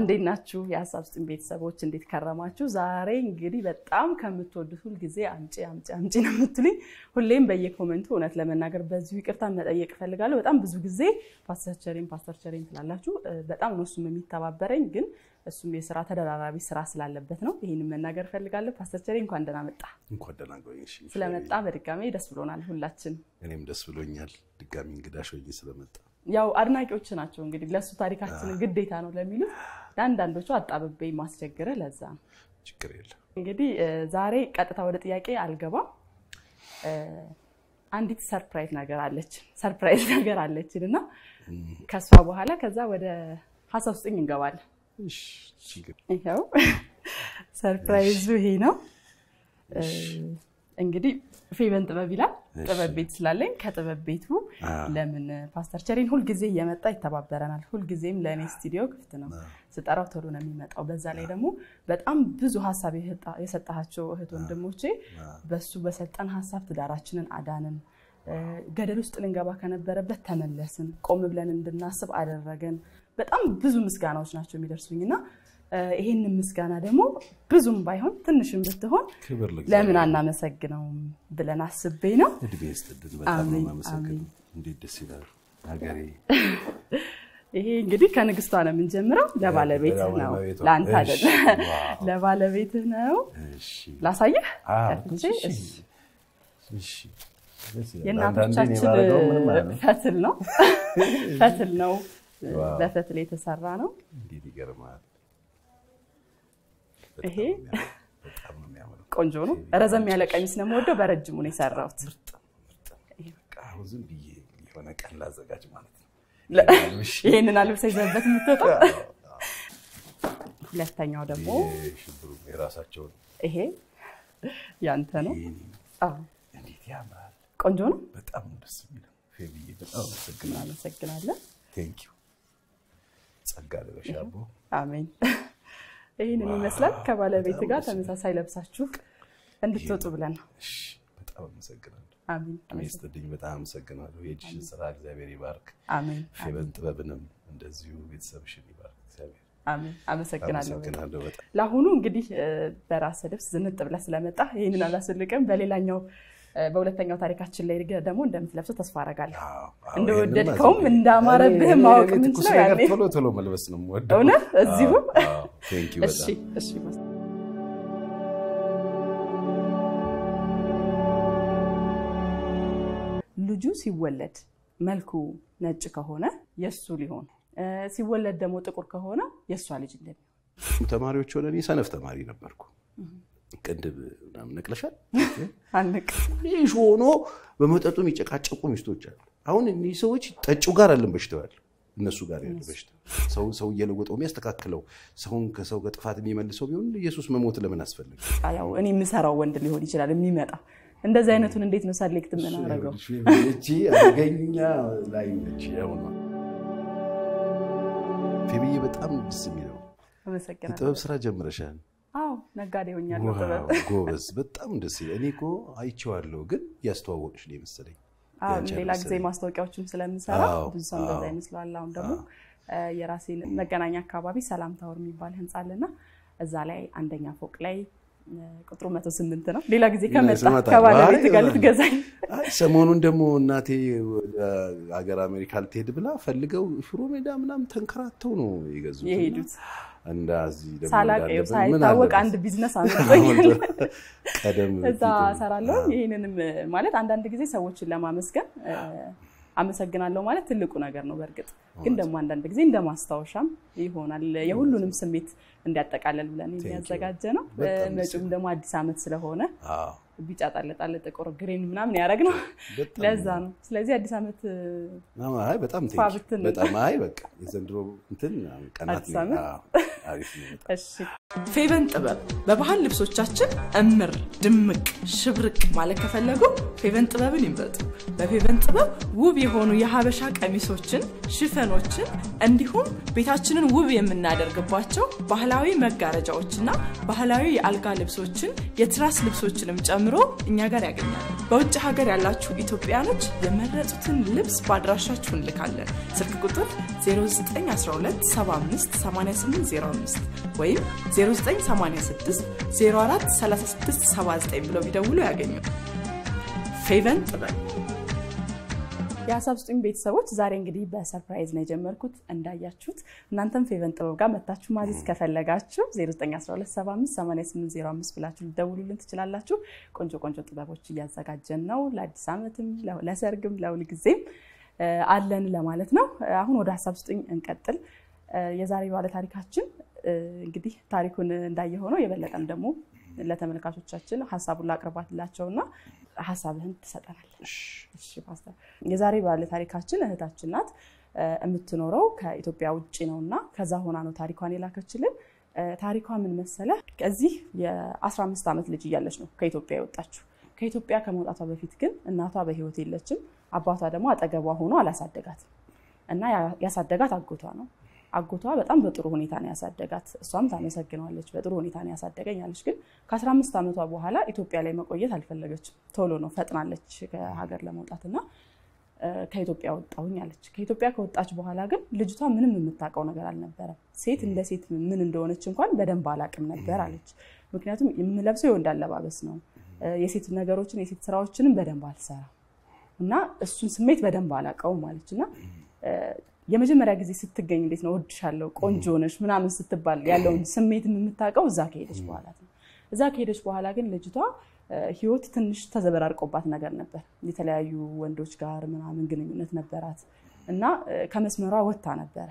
እንዴት ናችሁ? የሀሳብ ስጥን ቤተሰቦች እንዴት ከረማችሁ? ዛሬ እንግዲህ በጣም ከምትወዱት ሁልጊዜ አምጪ አምጪ አምጪ ነው የምትሉኝ ሁሌም በየኮመንቱ እውነት ለመናገር በዚሁ ይቅርታ መጠየቅ እፈልጋለሁ። በጣም ብዙ ጊዜ ፓስተር ቸሬን ፓስተር ቸሬን ትላላችሁ። በጣም ነው እሱም የሚተባበረኝ ግን እሱም የስራ ተደራራቢ ስራ ስላለበት ነው። ይህን መናገር እፈልጋለሁ። ፓስተር ቸሬ እንኳን ደህና መጣ። እንኳን ደህና ስለመጣ በድጋሚ ደስ ብሎናል። ሁላችን እኔም ደስ ብሎኛል ድጋሚ እንግዳሽ ስለመጣ ያው አድናቂዎች ናቸው እንግዲህ ለእሱ ታሪካችን ግዴታ ነው ለሚሉት ለአንዳንዶቹ አጣብቤ ማስቸግር ለዛ ነው። ችግር የለም እንግዲህ ዛሬ ቀጥታ ወደ ጥያቄ አልገባም። አንዲት ሰርፕራይዝ ነገር አለችን ሰርፕራይዝ ነገር አለችን እና ከእሷ በኋላ ከዛ ወደ ሀሳብ ስጥኝ እንገባለን። ይኸው ሰርፕራይዙ ይሄ ነው እንግዲህ ፌቨን ጥበብ ይላል ጥበብ ቤት ስላለኝ ከጥበብ ቤቱ ለምን ፓስተር ቸሪን ሁልጊዜ እየመጣ ይተባበረናል። ሁልጊዜም ለእኔ ስቱዲዮ ክፍት ነው። ስጠራው ቶሎ ነው የሚመጣው። በዛ ላይ ደግሞ በጣም ብዙ ሀሳብ የሰጣቸው እህት ወንድሞቼ በሱ በሰጠን ሀሳብ ትዳራችንን አዳንን። ገደል ውስጥ ልንገባ ከነበረበት ተመለስን። ቆም ብለን እንድናስብ አደረገን። በጣም ብዙ ምስጋናዎች ናቸው የሚደርሱኝ እና ይህንን ምስጋና ደግሞ ብዙም ባይሆን ትንሽም ብትሆን ለምን አናመሰግነውም ብለን አስቤ ነው። እድሜ ይስጥልን። በጣም አመሰግነው። እንዴት ደስ ይላል ሀገሬ። ይሄ እንግዲህ ከንግስቷ ነው የምንጀምረው። ለባለቤት ነው፣ ለአንተ አይደለም፣ ለባለቤትህ ነው። ላሳየህ የእናቶቻችን ፈትል ነው፣ ፈትል ነው፣ በፈትል የተሰራ ነው። ይገርማል። ይሄ ቆንጆ ነው። ረዘም ያለ ቀሚስ ነው የምወደው። በረጅሙ ነው የሰራሁት። ዝም ብዬ የሆነ ቀን ላዘጋጅ ማለት ነው። ይህንን አልብሰ ይዘበት የምትወጣው። ሁለተኛው ደግሞ ይሄ ያንተ ነው። እንዴት ያምራል! ቆንጆ ነው። በጣም ደስ የሚለው በጣም አመሰግናለሁ። አመሰግናለሁ። ቴንኪው። ጸጋ ልበሽ አሜን። ይህንን ይመስላል። ከባለቤት ጋር ተመሳሳይ ለብሳችሁ እንድትወጡ ብለን ነው። በጣም አመሰግናለሁ። ሚስትልኝ በጣም አመሰግናለሁ። የእጅሽን ስራ እግዚአብሔር ይባርክ። ፌበን ጥበብንም እንደዚሁ ቤተሰብሽን ይባርክ እግዚአብሔር። አመሰግናለሁ። ለአሁኑ እንግዲህ በራስ ልብስ ዝንጥ ብለህ ስለመጣ ይህንን አላስልቅም። በሌላኛው በሁለተኛው ታሪካችን ላይ ደግሞ እንደምትለብሰው ተስፋ አረጋለሁ። እንደወደድከውም እንዳማረብህ ማወቅ ምንችለው ቶሎ ቶሎ መልበስ ነው እዚሁ ልጁ ሲወለድ መልኩ ነጭ ከሆነ የእሱ ሊሆን ሲወለድ ደግሞ ጥቁር ከሆነ የእሷ ልጅ እንደሚሆን ተማሪዎች ሆነ እኔ ሰነፍ ተማሪ ነበርኩ። ቅንድብ ምናምን ነቅለሻል ሆኖ በመጠጡ የሚጨቃጨቁ ሚስቶች አሉ። አሁን እኒህ ሰዎች ጠጪው ጋር አለን በሽተዋል እነሱ ጋር ያለ በሽታ ሰውን ሰው እየለወጠው የሚያስተካክለው ሰውን ከሰው ከጥፋት የሚመልሰው ቢሆን ኢየሱስ መሞት ለምን አስፈለገ? ያው እኔ የምሰራው ወንድ ሊሆን ይችላል የሚመጣ እንደዚህ አይነቱን እንዴት ነው ሳሌክት የምናደርገው? እቺ ላይ ነች። ፌብዬ በጣም ደስ የሚለው የጥበብ ስራ ጀምረሻል። ነጋዴ ሆኛለሁ። ጎበዝ፣ በጣም ደስ እኔ እኮ አይቼዋለሁ፣ ግን ያስተዋወቅሽ ነው የመሰለኝ ሌላ ጊዜ ማስታወቂያዎችም ስለምሰራ ብዙ ሰው እንደዛ ይመስለዋል። አሁን ደግሞ የራሴን መገናኛ አካባቢ ሰላም ታወር የሚባል ህንፃ አለና እዛ ላይ አንደኛ ፎቅ ላይ ቁጥሩ መቶ ስምንት ነው። ሌላ ጊዜ ከመጣ ከባለቤት ጋር ልትገዛኝ። ሰሞኑን ደግሞ እናቴ ሀገር አሜሪካ ልትሄድ ብላ ፈልገው ሽሮ ሜዳ ምናምን ተንከራተው ነው የገዙት የሄዱት። ሳላቀው ሳይታወቅ አንድ ቢዝነስ አመጣኛል። ቀደም እዛ ሰራለሁ። ይህንንም ማለት አንዳንድ ጊዜ ሰዎችን ለማመስገን አመሰግናለሁ ማለት ትልቁ ነገር ነው። በእርግጥ ግን ደግሞ አንዳንድ ጊዜ እንደ ማስታወሻም ይሆናል የሁሉንም ስሜት እንዲያጠቃለል ብለን የሚያዘጋጀ ነው። መጪውም ደግሞ አዲስ ዓመት ስለሆነ ቢጫ ጣለጣለ ጥቁር ግሪን ምናምን ያደረግ ነው። ለዛ ነው። ስለዚህ አዲስ ዓመት በጣም በጣም አይ በቃ የዘንድሮ እንትን ቀናት ፌቨን ጥበብ በባህል ልብሶቻችን እምር፣ ድምቅ፣ ሽብርቅ ማለት ከፈለጉ ፌቨን ጥበብን ይምረጡ። በፌቨን ጥበብ ውብ የሆኑ የሀበሻ ቀሚሶችን፣ ሽፈኖችን እንዲሁም ቤታችንን ውብ የምናደርግባቸው ባህላዊ መጋረጃዎችና ባህላዊ የአልጋ ልብሶችን የትራስ ልብሶችንም ጨምሮ ጀምሮ እኛ ጋር ያገኛል። በውጭ ሀገር ያላችሁ ኢትዮጵያኖች የመረጡትን ልብስ በአድራሻችሁ እንልካለን። ስልክ ቁጥር 0912758805 ወይም 0986 043679 ብለው ቢደውሉ ያገኙ። ፌቨን ጥበብ የሀሳብ ስጡኝ ቤተሰቦች ዛሬ እንግዲህ በሰርፕራይዝ ነው የጀመርኩት። እንዳያችሁት እናንተም ፌቨን ጥበብ ጋር መታችሁ ማዚዝ ከፈለጋችሁ 0912758805 ብላችሁ ልደውሉልን ትችላላችሁ። ቆንጆ ቆንጆ ጥበቦች እያዘጋጀን ነው ለአዲስ ዓመትም ለሰርግም ለሁል ጊዜም አለን ለማለት ነው። አሁን ወደ ሀሳብ ስጡኝ እንቀጥል። የዛሬ ባለ ታሪካችን እንግዲህ ታሪኩን እንዳየ ሆነው የበለጠም ደግሞ ለተመልካቾቻችን ሀሳቡን ላቅርባትላቸውና ሀሳብህን ትሰጠናለን። የዛሬ ባለ ታሪካችን እህታችን ናት። የምትኖረው ከኢትዮጵያ ውጭ ነው እና ከዛ ሆና ነው ታሪኳን የላከችልን። ታሪኳ ምን መሰለ ከዚህ የ15 ዓመት ልጅ እያለች ነው ከኢትዮጵያ የወጣችው። ከኢትዮጵያ ከመውጣቷ በፊት ግን እናቷ በህይወት የለችም። አባቷ ደግሞ አጠገቧ ሆኖ አላሳደጋትም እና ያሳደጋት አጎቷ ነው። አጎቷ በጣም በጥሩ ሁኔታ ነው ያሳደጋት። እሷም ታመሰግነዋለች። በጥሩ ሁኔታ ነው ያሳደገኝ አለች። ግን ከ15 ዓመቷ በኋላ ኢትዮጵያ ላይ መቆየት አልፈለገችም። ቶሎ ነው ፈጥናለች ከሀገር ለመውጣት እና ከኢትዮጵያ ወጣሁኝ አለች። ከኢትዮጵያ ከወጣች በኋላ ግን ልጅቷ ምንም የምታውቀው ነገር አልነበረም። ሴት እንደ ሴት ምን እንደሆነች እንኳን በደንብ አላቅም ነበር አለች። ምክንያቱም የምለብሰው የወንድ አለባበስ ነው። የሴት ነገሮችን የሴት ስራዎችንም በደንብ አልሰራም እና እሱን ስሜት በደንብ አላውቀውም አለች እና የመጀመሪያ ጊዜ ስትገኝ እንዴት ነው እወድሻለሁ፣ ቆንጆ ነሽ ምናምን ስትባል ያለውን ስሜት የምታውቀው እዛ ከሄደች በኋላ ነው። እዛ ከሄደች በኋላ ግን ልጅቷ ህይወት ትንሽ ተዘበራርቆባት ነገር ነበር። የተለያዩ ወንዶች ጋር ምናምን ግንኙነት ነበራት እና ከመስመሯ ወጥታ ነበረ።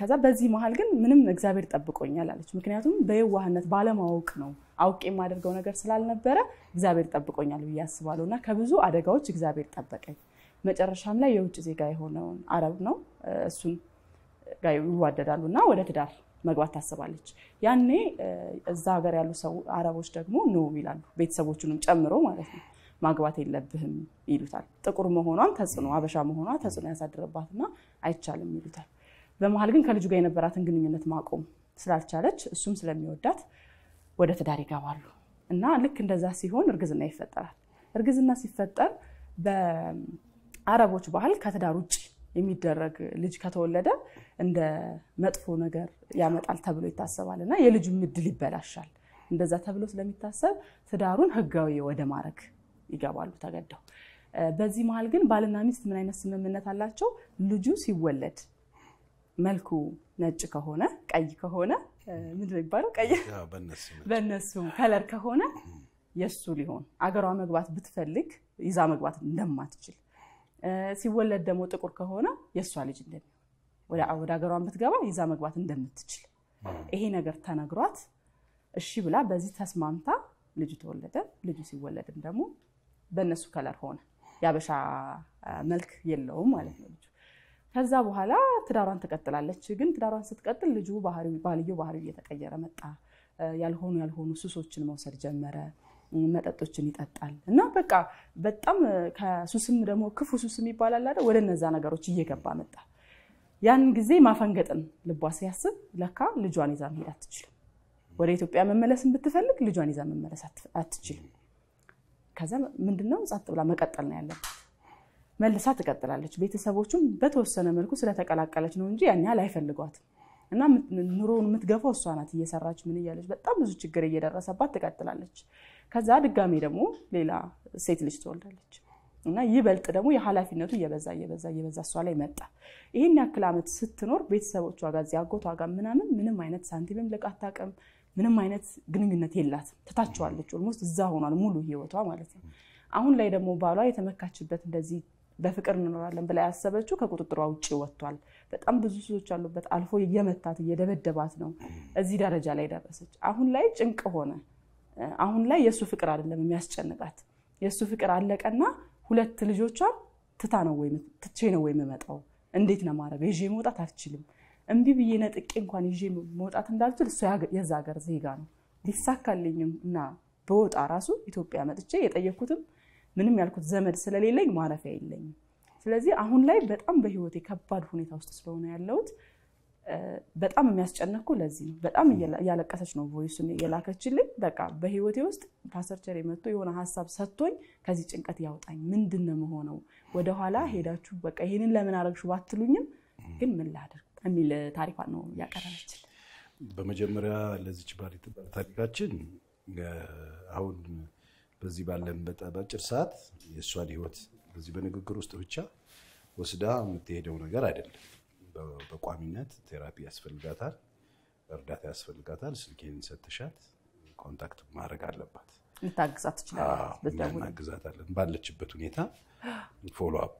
ከዛ በዚህ መሀል ግን ምንም እግዚአብሔር ጠብቆኛል አለች። ምክንያቱም በየዋህነት ባለማወቅ ነው አውቅ የማደርገው ነገር ስላልነበረ እግዚአብሔር ጠብቆኛል ብዬ አስባለሁ እና ከብዙ አደጋዎች እግዚአብሔር ጠበቀኝ። መጨረሻም ላይ የውጭ ዜጋ የሆነውን አረብ ነው እሱን ጋር ይዋደዳሉ እና ወደ ትዳር መግባት ታስባለች። ያኔ እዛ ሀገር ያሉ ሰው አረቦች ደግሞ ኖ ይላሉ፣ ቤተሰቦቹንም ጨምሮ ማለት ነው። ማግባት የለብህም ይሉታል። ጥቁር መሆኗን ተጽዕኖ አበሻ መሆኗ ተጽዕኖ ያሳድረባትና አይቻልም ይሉታል። በመሀል ግን ከልጁ ጋር የነበራትን ግንኙነት ማቆም ስላልቻለች እሱም ስለሚወዳት ወደ ትዳር ይገባሉ እና ልክ እንደዛ ሲሆን እርግዝና ይፈጠራል። እርግዝና ሲፈጠር አረቦች ባህል ከትዳር ውጭ የሚደረግ ልጅ ከተወለደ እንደ መጥፎ ነገር ያመጣል ተብሎ ይታሰባል እና የልጁ ምድል ይበላሻል። እንደዛ ተብሎ ስለሚታሰብ ትዳሩን ህጋዊ ወደ ማድረግ ይገባሉ ተገደው። በዚህ መሀል ግን ባልና ሚስት ምን አይነት ስምምነት አላቸው? ልጁ ሲወለድ መልኩ ነጭ ከሆነ ቀይ ከሆነ ምንድን ነው የሚባለው? ቀይ በእነሱ ከለር ከሆነ የእሱ ሊሆን አገሯ መግባት ብትፈልግ ይዛ መግባት እንደማትችል ሲወለድ ደግሞ ጥቁር ከሆነ የእሷ ልጅ እንደሚሆን ወደ ሀገሯን ብትገባ ይዛ መግባት እንደምትችል ይሄ ነገር ተነግሯት እሺ ብላ በዚህ ተስማምታ ልጁ ተወለደ። ልጁ ሲወለድም ደግሞ በእነሱ ከለር ሆነ፣ የአበሻ መልክ የለውም ማለት ነው ልጁ። ከዛ በኋላ ትዳሯን ትቀጥላለች። ግን ትዳሯን ስትቀጥል ልጁ ባህሪው፣ ባልየው ባህሪው እየተቀየረ መጣ። ያልሆኑ ያልሆኑ ሱሶችን መውሰድ ጀመረ። መጠጦችን ይጠጣል እና በቃ በጣም ከሱስም ደግሞ ክፉ ሱስም ይባላል አይደል ወደ እነዛ ነገሮች እየገባ መጣ። ያን ጊዜ ማፈንገጥን ልቧ ሲያስብ ለካ ልጇን ይዛ መሄድ አትችልም። ወደ ኢትዮጵያ መመለስን ብትፈልግ ልጇን ይዛ መመለስ አትችልም። ከዛ ምንድነው ጸጥ ብላ መቀጠል ነው ያለባት። መልሳ ትቀጥላለች። ቤተሰቦቹም በተወሰነ መልኩ ስለተቀላቀለች ነው እንጂ ያን ያህል አይፈልጓትም። እና ኑሮውን የምትገፋው እሷ ናት። እየሰራች ምን እያለች በጣም ብዙ ችግር እየደረሰባት ትቀጥላለች። ከዛ ድጋሜ ደግሞ ሌላ ሴት ልጅ ትወልዳለች እና ይበልጥ ደግሞ የኃላፊነቱ እየበዛ እየበዛ እየበዛ እሷ ላይ መጣ። ይህን ያክል ዓመት ስትኖር ቤተሰቦቿ ጋር እዚህ አጎቷ ጋር ምናምን ምንም አይነት ሳንቲምም ልቃ አታውቅም። ምንም አይነት ግንኙነት የላትም። ትታቸዋለች። ኦልሞስት እዛ ሆኗል ሙሉ ህይወቷ ማለት ነው። አሁን ላይ ደግሞ ባሏ የተመካችበት እንደዚህ በፍቅር እንኖራለን ብላ ያሰበችው ከቁጥጥሯ ውጭ ወጥቷል። በጣም ብዙ ሱሶች ያሉበት አልፎ እየመታት እየደበደባት ነው እዚህ ደረጃ ላይ ደረሰች። አሁን ላይ ጭንቅ ሆነ። አሁን ላይ የእሱ ፍቅር አይደለም የሚያስጨንቃት። የእሱ ፍቅር አለቀና ሁለት ልጆቿን ትታ ነው ወይ ትቼ ነው ወይ የምመጣው? እንዴት ነው ማረብ ይዤ መውጣት አልችልም። እምቢ ብዬ ነጥቄ እንኳን ይዤ መውጣት እንዳልችል እሱ የዛ ሀገር ዜጋ ነው። ሊሳካልኝም እና በወጣ ራሱ ኢትዮጵያ መጥቼ የጠየኩትም ምንም ያልኩት ዘመድ ስለሌለኝ ማረፊያ የለኝም። ስለዚህ አሁን ላይ በጣም በህይወቴ ከባድ ሁኔታ ውስጥ ስለሆነ ያለሁት በጣም የሚያስጨነቅኩ ለዚህ ነው። በጣም እያለቀሰች ነው ቮይሱን የላከችልኝ። በቃ በህይወቴ ውስጥ ፓስተርቸር የመቶ የሆነ ሀሳብ ሰጥቶኝ ከዚህ ጭንቀት ያውጣኝ። ምንድን ነው መሆነው? ወደኋላ ሄዳችሁ በቃ ይህንን ለምን አረግሹ ባትሉኝም ግን ምን ላድርግ የሚል ታሪኳ ነው እያቀረበችል። በመጀመሪያ ለዚች ታሪካችን አሁን በዚህ ባለን በአጭር ሰዓት የእሷን ህይወት በዚህ በንግግር ውስጥ ብቻ ወስዳ የምትሄደው ነገር አይደለም በቋሚነት ቴራፒ ያስፈልጋታል፣ እርዳታ ያስፈልጋታል። ስልኬን ሰጥሻት ኮንታክት ማድረግ አለባት። ልታግዛት ትችላለች፣ እናግዛታለን። ባለችበት ሁኔታ ፎሎ አፕ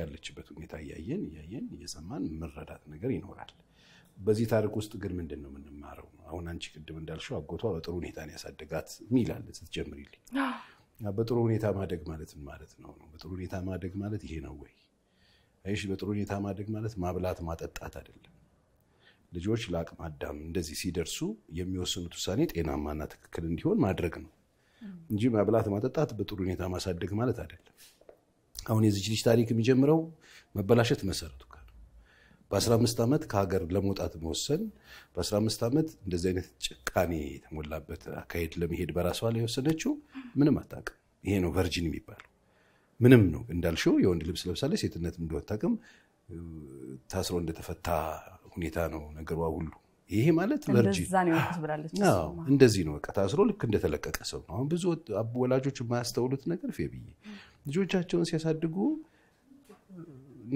ያለችበት ሁኔታ እያየን እያየን እየሰማን መረዳት ነገር ይኖራል። በዚህ ታሪክ ውስጥ ግን ምንድን ነው የምንማረው? አሁን አንቺ ቅድም እንዳልሽው አጎቷ በጥሩ ሁኔታ ነው ያሳደጋት ሚላለ ስትጀምሪልኝ፣ በጥሩ ሁኔታ ማደግ ማለት ማለት ነው። በጥሩ ሁኔታ ማደግ ማለት ይሄ ነው ወይ እሺ በጥሩ ሁኔታ ማደግ ማለት ማብላት ማጠጣት አይደለም። ልጆች ለአቅመ አዳም እንደዚህ ሲደርሱ የሚወስኑት ውሳኔ ጤናማና ትክክል እንዲሆን ማድረግ ነው እንጂ ማብላት ማጠጣት በጥሩ ሁኔታ ማሳደግ ማለት አይደለም። አሁን የዚች ልጅ ታሪክ የሚጀምረው መበላሸት መሰረቱ ጋር በ15 ዓመት ከሀገር ለመውጣት መወሰን፣ በ15 ዓመት እንደዚህ አይነት ጭካኔ የተሞላበት አካሄድ ለመሄድ በራሷ ላይ የወሰነችው ምንም አታውቅም። ይሄ ነው ቨርጂን የሚባለው። ምንም ነው እንዳልሽው የወንድ ልብስ ለብሳለች፣ ሴትነት እንደወታቅም ታስሮ እንደተፈታ ሁኔታ ነው ነገሯ ሁሉ። ይሄ ማለት እንደዚህ ነው። በቃ ታስሮ ልክ እንደተለቀቀ ሰው ነው። አሁን ብዙ ወላጆች የማያስተውሉት ነገር ፌብዬ ልጆቻቸውን ሲያሳድጉ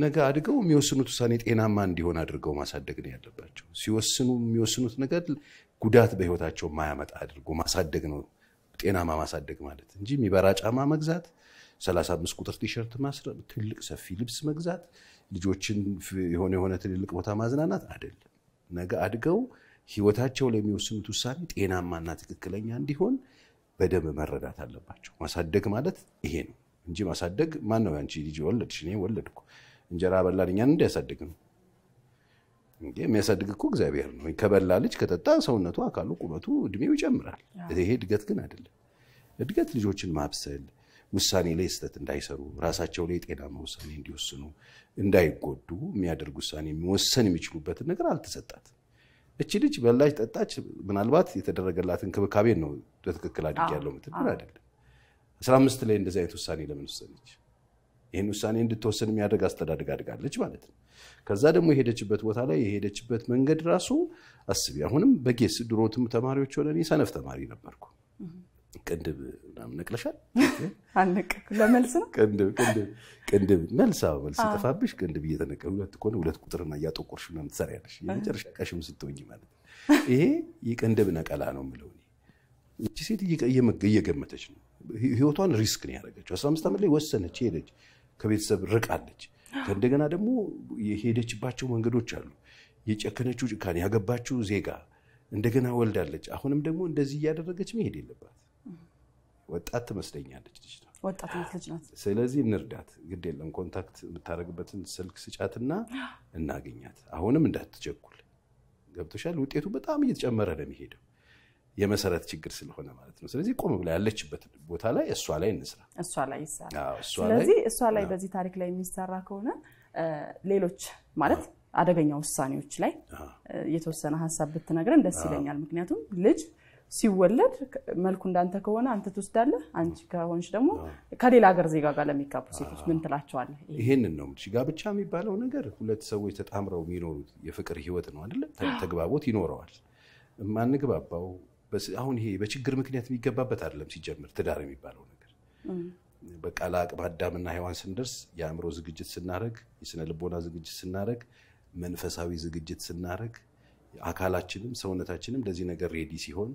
ነገ አድገው የሚወስኑት ውሳኔ ጤናማ እንዲሆን አድርገው ማሳደግ ነው ያለባቸው። ሲወስኑ የሚወስኑት ነገር ጉዳት በህይወታቸው ማያመጣ አድርጎ ማሳደግ ነው ጤናማ ማሳደግ ማለት እንጂ የሚበራ ጫማ መግዛት 35 ቁጥር ቲሸርት ማስረብ፣ ትልቅ ሰፊ ልብስ መግዛት፣ ልጆችን የሆነ የሆነ ትልልቅ ቦታ ማዝናናት አይደለም። ነገ አድገው ህይወታቸው ለሚወስኑት ውሳኔ ጤናማና ትክክለኛ እንዲሆን በደንብ መረዳት አለባቸው። ማሳደግ ማለት ይሄ ነው እንጂ ማሳደግ ማን ነው ያንቺ ልጅ ወለድሽ፣ እኔ ወለድኩ፣ እንጀራ በላን እኛን እንዲያሳድግ ነው። የሚያሳድግ እኮ እግዚአብሔር ነው። ከበላ ልጅ ከጠጣ ሰውነቱ፣ አካሉ፣ ቁመቱ፣ እድሜው ይጨምራል። ይሄ እድገት ግን አይደለም። እድገት ልጆችን ማብሰል ውሳኔ ላይ ስህተት እንዳይሰሩ፣ ራሳቸው ላይ ጤናማ ውሳኔ እንዲወስኑ፣ እንዳይጎዱ የሚያደርግ ውሳኔ የሚወሰን የሚችሉበትን ነገር አልተሰጣት። እቺ ልጅ በላች፣ ጠጣች፣ ምናልባት የተደረገላት እንክብካቤ ነው በትክክል አድግ ያለው ምትል አይደለም። አስራ አምስት ላይ እንደዚህ አይነት ውሳኔ ለምን ወሰነች? ይህን ውሳኔ እንድትወሰን የሚያደርግ አስተዳደግ አድጋለች ማለት ነው። ከዛ ደግሞ የሄደችበት ቦታ ላይ የሄደችበት መንገድ ራሱ አስቢ። አሁንም በጌስ ድሮ ተማሪዎች ሆነ ሰነፍ ተማሪ ነበርኩ። ቅንድብ ምናምን ነቅለሻል? አልነቀልኩም። ለመልስ ነው። ቅንድብ ቅንድብ ቅንድብ መልስ። አዎ መልስ ይጠፋብሽ። ቅንድብ እየተነቀሉ ሁለት ከሆነ ሁለት ቁጥርና እያጠቆርሽ ምናምን ትሰሪያለሽ። የመጨረሻ ቀሽም ስትሆኝ ማለት ይሄ የቅንድብ ነቀላ ነው የምለው እቺ ሴት እየገመተች ነው ህይወቷን ሪስክ ነው ያደረገችው። 15 ዓመት ላይ ወሰነች፣ ሄደች፣ ከቤተሰብ ርቃለች። ከእንደገና ደግሞ የሄደችባቸው መንገዶች አሉ። የጨከነችው ጭካኔ፣ ያገባችው ዜጋ እንደገና ወልዳለች። አሁንም ደግሞ እንደዚህ እያደረገች መሄድ የለባት ወጣት ትመስለኛለች ልጅ ነው ወጣት ልጅ ናት። ስለዚህ እንርዳት፣ ግድ የለም ኮንታክት የምታደርግበትን ስልክ ስጫትና እናገኛት። አሁንም እንዳትቸኩል ገብቶሻል። ውጤቱ በጣም እየተጨመረ ነው የሚሄደው የመሰረት ችግር ስለሆነ ማለት ነው። ስለዚህ ቆም ብላ ያለችበት ቦታ ላይ እሷ ላይ እንስራ፣ እሷ ላይ ይሰራ። ስለዚህ እሷ ላይ በዚህ ታሪክ ላይ የሚሰራ ከሆነ ሌሎች ማለት አደገኛ ውሳኔዎች ላይ የተወሰነ ሀሳብ ብትነግረን ደስ ይለኛል። ምክንያቱም ልጅ ሲወለድ መልኩ እንዳንተ ከሆነ አንተ ትወስዳለህ። አንቺ ከሆንሽ ደግሞ ከሌላ ሀገር ዜጋ ጋር ለሚጋቡ ሴቶች ምን ትላቸዋለህ? ይህንን ነው ጋብቻ የሚባለው ነገር። ሁለት ሰዎች ተጣምረው የሚኖሩት የፍቅር ህይወት ነው አይደለ? ተግባቦት ይኖረዋል። ማንግባባው አሁን ይሄ በችግር ምክንያት የሚገባበት አይደለም። ሲጀምር ትዳር የሚባለው ነገር በቃ ለአቅመ አዳምና ሔዋን ስንደርስ የአእምሮ ዝግጅት ስናደረግ፣ የስነ ልቦና ዝግጅት ስናደረግ፣ መንፈሳዊ ዝግጅት ስናደረግ፣ አካላችንም ሰውነታችንም ለዚህ ነገር ሬዲ ሲሆን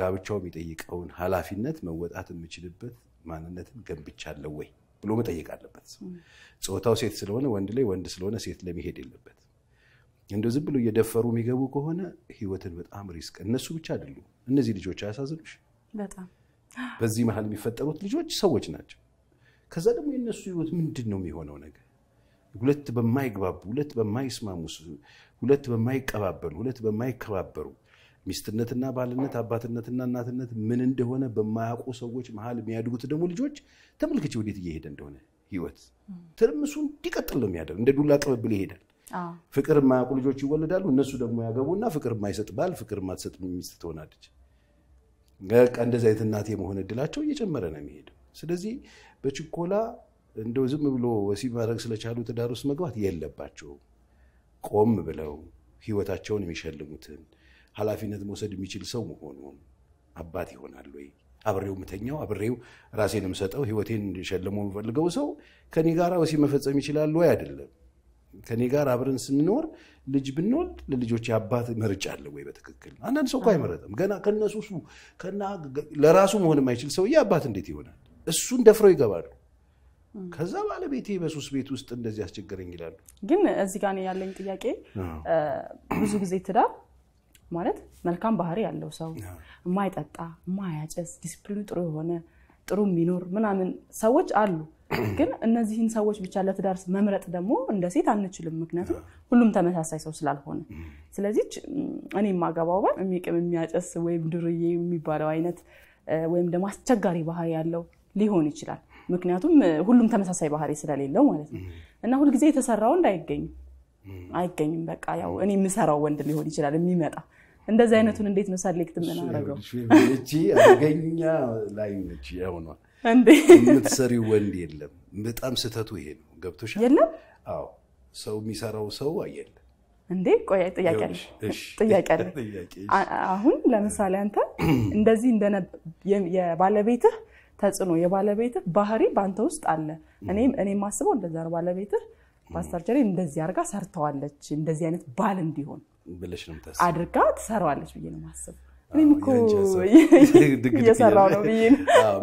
ጋብቻው የሚጠይቀውን ኃላፊነት መወጣት የምችልበት ማንነትን ገንብቻለሁ ወይ ብሎ መጠየቅ አለበት። ጾታው ሴት ስለሆነ ወንድ ላይ፣ ወንድ ስለሆነ ሴት ለመሄድ የለበት። እንደ ዝም ብሎ እየደፈሩ የሚገቡ ከሆነ ህይወትን በጣም ሪስክ። እነሱ ብቻ አይደሉም። እነዚህ ልጆች አያሳዝኑሽ? በጣም በዚህ መሀል የሚፈጠሩት ልጆች ሰዎች ናቸው። ከዛ ደግሞ የእነሱ ህይወት ምንድን ነው የሚሆነው ነገር ሁለት በማይግባቡ ሁለት በማይስማሙ ሁለት በማይቀባበሉ ሁለት በማይከባበሩ ሚስትነትና ባልነት አባትነትና እናትነት ምን እንደሆነ በማያውቁ ሰዎች መሀል የሚያድጉት ደግሞ ልጆች ተመልክቼ ወዴት እየሄደ እንደሆነ ህይወት ትርምሱ እንዲቀጥል ነው የሚያደርግ። እንደ ዱላ ቅብብል ይሄዳል። ፍቅር የማያውቁ ልጆች ይወለዳሉ። እነሱ ደግሞ ያገቡና ፍቅር የማይሰጥ ባል፣ ፍቅር የማትሰጥ ሚስት ትሆናለች። በቃ እንደዚ አይነት እናት የመሆን እድላቸው እየጨመረ ነው የሚሄደው። ስለዚህ በችኮላ እንደው ዝም ብሎ ወሲብ ማድረግ ስለቻሉ ትዳር ውስጥ መግባት የለባቸውም። ቆም ብለው ህይወታቸውን የሚሸልሙትን ኃላፊነት መውሰድ የሚችል ሰው መሆኑን አባት ይሆናል ወይ አብሬው ምተኛው አብሬው ራሴን የምሰጠው ህይወቴን ሸልሞ የምፈልገው ሰው ከኔ ጋር ወሲ መፈጸም ይችላል ወይ አይደለም ከኔ ጋር አብረን ስንኖር ልጅ ብንወልድ ለልጆች አባት መርጫ አለ ወይ በትክክል አንዳንድ ሰው እኮ አይመረጥም ገና ከነሱሱ ለራሱ መሆን የማይችል ሰውዬ አባት እንዴት ይሆናል እሱን ደፍረው ይገባሉ ከዛ ባለቤቴ በሱስ ቤት ውስጥ እንደዚህ አስቸገረኝ ይላሉ ግን እዚህ ጋር ያለኝ ጥያቄ ብዙ ጊዜ ትዳር ማለት መልካም ባህሪ ያለው ሰው የማይጠጣ የማያጨስ ዲስፕሊኑ ጥሩ የሆነ ጥሩ የሚኖር ምናምን ሰዎች አሉ። ግን እነዚህን ሰዎች ብቻ ለትዳር መምረጥ ደግሞ እንደ ሴት አንችልም፣ ምክንያቱም ሁሉም ተመሳሳይ ሰው ስላልሆነ። ስለዚህ እኔ የማገባው ባል የሚቅም የሚያጨስ ወይም ድርዬ የሚባለው አይነት ወይም ደግሞ አስቸጋሪ ባህሪ ያለው ሊሆን ይችላል። ምክንያቱም ሁሉም ተመሳሳይ ባህሪ ስለሌለው ማለት ነው እና ሁልጊዜ የተሰራው እንዳይገኝም አይገኝም። በቃ ያው እኔ የምሰራው ወንድ ሊሆን ይችላል የሚመጣ እንደዚህ አይነቱን እንዴት ነው ሳሌክት የምናደርገው? እቺ አደገኛ ላይ ነች። የሆኗ የምትሰሪው ወንድ የለም። በጣም ስህተቱ ይሄ ነው። ገብቶሻል? የለም። አዎ ሰው የሚሰራው ሰው አየለ እንዴ ቆይ ጥያቄ አለ። አሁን ለምሳሌ አንተ እንደዚህ የባለቤትህ ተጽዕኖ የባለቤትህ ባህሪ በአንተ ውስጥ አለ። እኔም እኔ የማስበው እንደዛ ነው። ባለቤትህ ፓስተር ጀሬ እንደዚህ አድርጋ ሰርተዋለች እንደዚህ አይነት ባል እንዲሆን ብለሽ ነው አድርጋ ትሰራዋለች ብዬ ነው ማስብ እየሰራው ነው ብዬ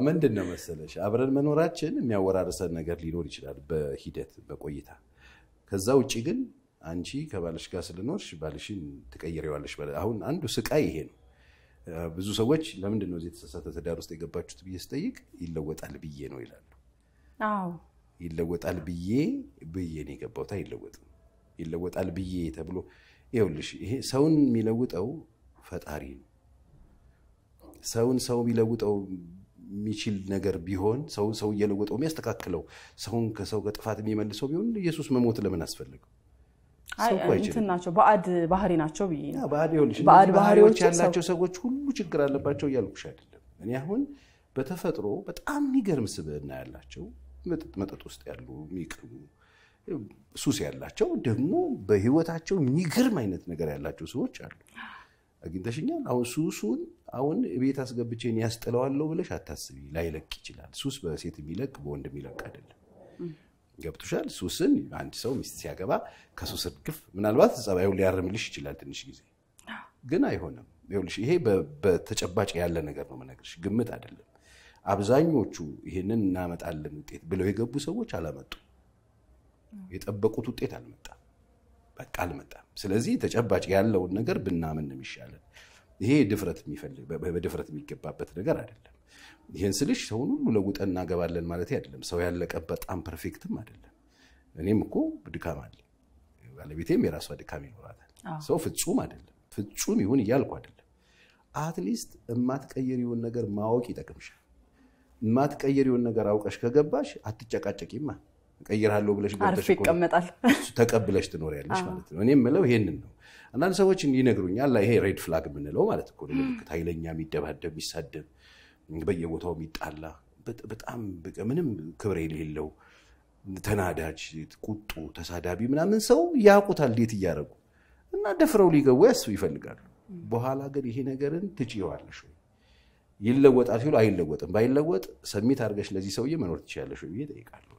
ምንድን ነው መሰለሽ አብረን መኖራችን የሚያወራርሰን ነገር ሊኖር ይችላል በሂደት በቆይታ ከዛ ውጭ ግን አንቺ ከባልሽ ጋር ስለኖርሽ ባልሽን ትቀይሬዋለሽ አሁን አንዱ ስቃይ ይሄ ነው ብዙ ሰዎች ለምንድን ነው እዚህ የተሳሳተ ትዳር ውስጥ የገባችሁት ብዬ ስጠይቅ ይለወጣል ብዬ ነው ይላሉ ይለወጣል ብዬ ብዬ ነው የገባውታ አይለወጥም ይለወጣል ብዬ ተብሎ ይኸውልሽ ይሄ ሰውን የሚለውጠው ፈጣሪ ነው። ሰውን ሰው የሚለውጠው የሚችል ነገር ቢሆን ሰውን ሰው እየለወጠው የሚያስተካክለው ሰውን ከሰው ከጥፋት የሚመልሰው ቢሆን ኢየሱስ መሞት ለምን አስፈለገው? ናቸው ባዕድ ባህሪ ናቸው ብዬ ባህሪዎች ያላቸው ሰዎች ሁሉ ችግር አለባቸው እያልኩሽ አይደለም። እኔ አሁን በተፈጥሮ በጣም የሚገርም ስብዕና ያላቸው መጠጥ ውስጥ ያሉ የሚቅሙ ሱስ ያላቸው ደግሞ በህይወታቸው የሚገርም አይነት ነገር ያላቸው ሰዎች አሉ። አግኝተሽኛል። አሁን ሱሱን አሁን ቤት አስገብቼን ያስጥለዋለሁ ብለሽ አታስቢ። ላይለቅ ይችላል። ሱስ በሴት የሚለቅ በወንድ የሚለቅ አይደለም። ገብቶሻል? ሱስን አንድ ሰው ሚስት ሲያገባ ከሱስ እርግፍ ምናልባት ጸባዩ ሊያርምልሽ ይችላል ትንሽ ጊዜ፣ ግን አይሆንም። ይኸውልሽ ይሄ በተጨባጭ ያለ ነገር ነው የምነግርሽ፣ ግምት አይደለም። አብዛኞቹ ይህንን እናመጣለን ውጤት ብለው የገቡ ሰዎች አላመጡም። የጠበቁት ውጤት አልመጣም። በቃ አልመጣም። ስለዚህ ተጨባጭ ያለውን ነገር ብናምን ነው የሚሻለን። ይሄ ድፍረት የሚፈልግ በድፍረት የሚገባበት ነገር አይደለም። ይህን ስልሽ ሰውን ሁሉ ለውጠን እናገባለን ማለት አይደለም። ሰው ያለቀ በጣም ፐርፌክትም አይደለም። እኔም እኮ ድካም አለ፣ ባለቤቴም የራሷ ድካም ይኖራታል። ሰው ፍጹም አይደለም። ፍጹም ይሁን እያልኩ አይደለም። አትሊስት የማትቀየሪውን ነገር ማወቅ ይጠቅምሻል። የማትቀየሪውን ነገር አውቀሽ ከገባሽ አትጨቃጨቂማ። ቀይርሃለሁ ብለሽ አርፌ ይቀመጣል ተቀብለሽ ትኖሪያለሽ ማለት ነው። እኔ የምለው ይሄንን ነው። አንዳንድ ሰዎች ይነግሩኛል። ይሄ ሬድ ፍላግ የምንለው ማለት እኮ ምልክት፣ ኃይለኛ የሚደባደብ የሚሳደብ፣ በየቦታው የሚጣላ በጣም ምንም ክብር የሌለው ተናዳጅ፣ ቁጡ፣ ተሳዳቢ ምናምን ሰው ያውቁታል እንዴት እያደረጉ እና ደፍረው ሊገቡ ያስቡ ይፈልጋሉ። በኋላ ግን ይሄ ነገርን ትጭዋለሽ ወይ ይለወጣል ሲሉ አይለወጥም፣ ባይለወጥ ሰሚት አድርገሽ ለዚህ ሰውዬ መኖር ትችላለሽ ወይ ብዬ እጠይቃለሁ።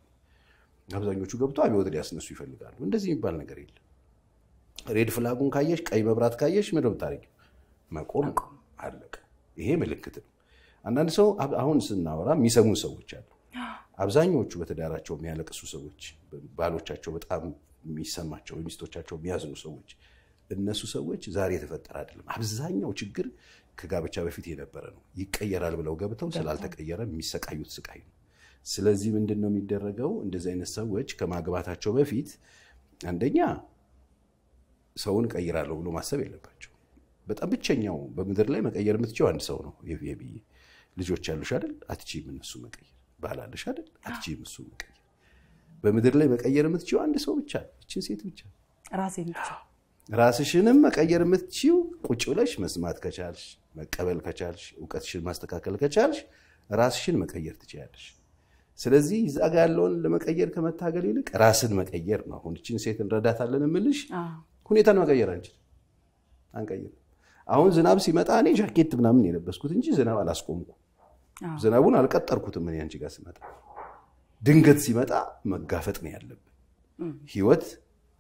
አብዛኞቹ ገብቶ አብዮት ሊያስነሱ ይፈልጋሉ። እንደዚህ የሚባል ነገር የለም። ሬድ ፍላጉን ካየሽ፣ ቀይ መብራት ካየሽ ምድብ ታሪክ መቆም አለቀ። ይሄ ምልክት ነው። አንዳንድ ሰው አሁን ስናወራ የሚሰሙን ሰዎች አሉ። አብዛኞቹ በትዳራቸው የሚያለቅሱ ሰዎች፣ ባሎቻቸው በጣም የሚሰማቸው፣ ሚስቶቻቸው የሚያዝኑ ሰዎች፣ እነሱ ሰዎች ዛሬ የተፈጠረ አይደለም። አብዛኛው ችግር ከጋብቻ በፊት የነበረ ነው። ይቀየራል ብለው ገብተው ስላልተቀየረ የሚሰቃዩት ስቃይ ነው። ስለዚህ ምንድን ነው የሚደረገው? እንደዚህ አይነት ሰዎች ከማግባታቸው በፊት አንደኛ ሰውን እቀይራለሁ ብሎ ማሰብ የለባቸው። በጣም ብቸኛው በምድር ላይ መቀየር የምትችው አንድ ሰው ነው። የብዬ ልጆች ያሉሽ አይደል? አትችይም እነሱ መቀየር። ባል አለሽ አይደል? አትችይም እሱ መቀየር። በምድር ላይ መቀየር የምትችው አንድ ሰው ብቻ ነው። ይችን ሴት ብቻ ራስሽንም መቀየር የምትችው ቁጭ ብለሽ መስማት ከቻልሽ፣ መቀበል ከቻልሽ፣ እውቀትሽን ማስተካከል ከቻልሽ ራስሽን መቀየር ትችያለሽ። ስለዚህ እዛ ጋ ያለውን ለመቀየር ከመታገል ይልቅ ራስን መቀየር ነው። አሁን እችን ሴት እንረዳታለን የምልሽ ሁኔታን መቀየር አንችል አንቀይር። አሁን ዝናብ ሲመጣ እኔ ጃኬት ምናምን የለበስኩት እንጂ ዝናብ አላስቆምኩ፣ ዝናቡን አልቀጠርኩትም። እኔ አንቺ ጋር ስመጣ ድንገት ሲመጣ መጋፈጥ ነው ያለብን። ህይወት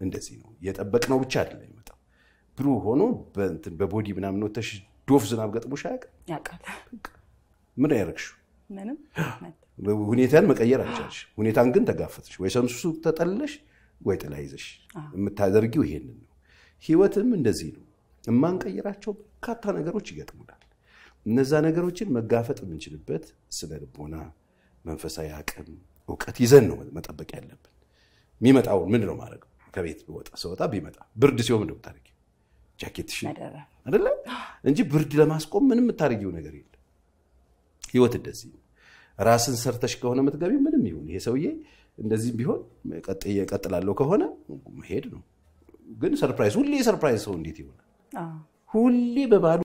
እንደዚህ ነው። የጠበቅነው ብቻ አይደለም የሚመጣው። ብሩ ሆኖ በቦዲ ምናምን ወተሽ ዶፍ ዝናብ ገጥሞሽ አያውቅም። ምን ያደረግሽው? ምንም ሁኔታን መቀየር አልቻልሽ። ሁኔታን ግን ተጋፈጥሽ። ወይ ሰምሱ ተጠለሽ፣ ወይ ጥላ ይዘሽ። የምታደርጊው ይሄንን ነው። ህይወትም እንደዚህ ነው። የማንቀይራቸው በርካታ ነገሮች ይገጥሙናል። እነዛ ነገሮችን መጋፈጥ የምንችልበት ስነ ልቦና፣ መንፈሳዊ አቅም፣ እውቀት ይዘን ነው መጠበቅ ያለብን። የሚመጣውን ምንድን ነው ማድረግ? ከቤት ብወጣ ሰወጣ ቢመጣ ብርድ ሲሆን ምንድን ምታደርጊ? ጃኬትሽ አይደለ እንጂ ብርድ ለማስቆም ምንም የምታደርጊው ነገር የለም። ህይወት እንደዚህ ነው። ራስን ሰርተሽ ከሆነ የምትገቢ ምንም ይሁን ይሄ ሰውዬ እንደዚህም ቢሆን ቀጥዬ ቀጥላለሁ ከሆነ መሄድ ነው። ግን ሰርፕራይዝ ሁሌ ሰርፕራይዝ ሰው እንዴት ይሆናል? ሁሌ በባሉ